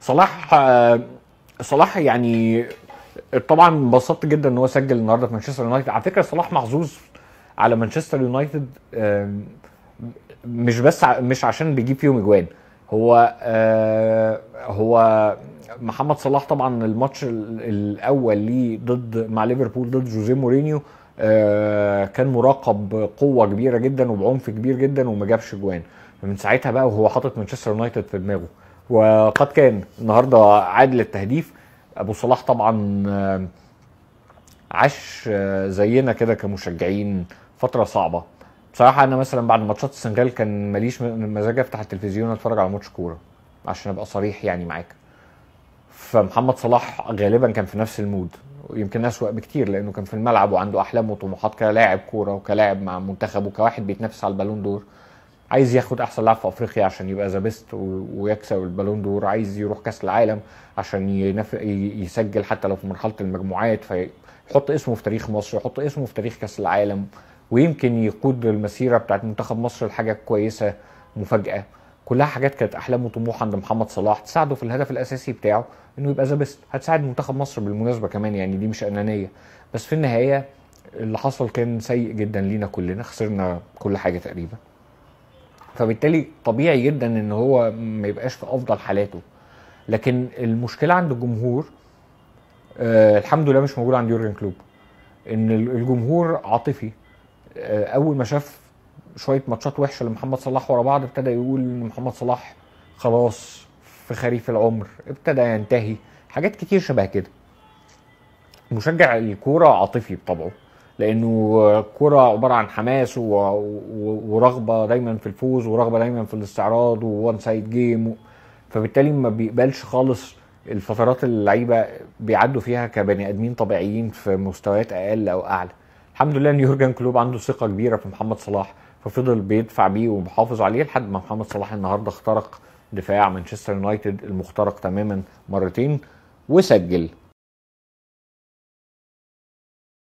صلاح آه، صلاح يعني طبعا انبسطت جدا ان هو سجل النهارده في مانشستر يونايتد على فكره صلاح محظوظ على مانشستر يونايتد مش بس مش عشان بيجيب فيهم اجوان هو آه، هو محمد صلاح طبعا الماتش الاول ليه ضد مع ليفربول ضد جوزيه مورينيو آه، كان مراقب بقوه كبيره جدا وبعنف كبير جدا وما جابش اجوان فمن ساعتها بقى وهو حاطط مانشستر يونايتد في دماغه وقد كان النهارده عادل التهديف ابو صلاح طبعا آه، عاش آه، زينا كده كمشجعين فتره صعبه بصراحه انا مثلا بعد ماتشات السنغال كان ماليش مزاج افتح التلفزيون اتفرج على ماتش كوره عشان ابقى صريح يعني معاك فمحمد صلاح غالبا كان في نفس المود يمكن اسوأ بكتير لانه كان في الملعب وعنده احلام وطموحات كلاعب كوره وكلاعب مع منتخبه كواحد بيتنافس على البالون دور عايز ياخد احسن لاعب في افريقيا عشان يبقى ذا بيست ويكسب البالون دور عايز يروح كاس العالم عشان ينف... يسجل حتى لو في مرحله المجموعات فيحط اسمه في تاريخ مصر يحط اسمه في تاريخ كاس العالم ويمكن يقود المسيره بتاعت منتخب مصر لحاجه كويسه مفاجاه كلها حاجات كانت احلام وطموح عند محمد صلاح تساعده في الهدف الاساسي بتاعه انه يبقى ذا بيست هتساعد منتخب مصر بالمناسبه كمان يعني دي مش انانيه بس في النهايه اللي حصل كان سيء جدا لينا كلنا خسرنا كل حاجه تقريبا فبالتالي طبيعي جدا ان هو ما يبقاش في افضل حالاته لكن المشكله عند الجمهور آه الحمد لله مش موجوده عند يورجن كلوب ان الجمهور عاطفي آه اول ما شاف شويه ماتشات وحشه لمحمد صلاح ورا بعض ابتدى يقول ان محمد صلاح خلاص في خريف العمر ابتدى ينتهي حاجات كتير شبه كده مشجع الكوره عاطفي بطبعه لانه الكرة عباره عن حماس ورغبه دايما في الفوز ورغبه دايما في الاستعراض وون سايد جيم فبالتالي ما بيقبلش خالص الفترات اللي اللعيبه بيعدوا فيها كبني ادمين طبيعيين في مستويات اقل او اعلى الحمد لله ان يورجن كلوب عنده ثقه كبيره في محمد صلاح ففضل بيدفع بيه ومحافظ عليه لحد ما محمد صلاح النهارده اخترق دفاع مانشستر يونايتد المخترق تماما مرتين وسجل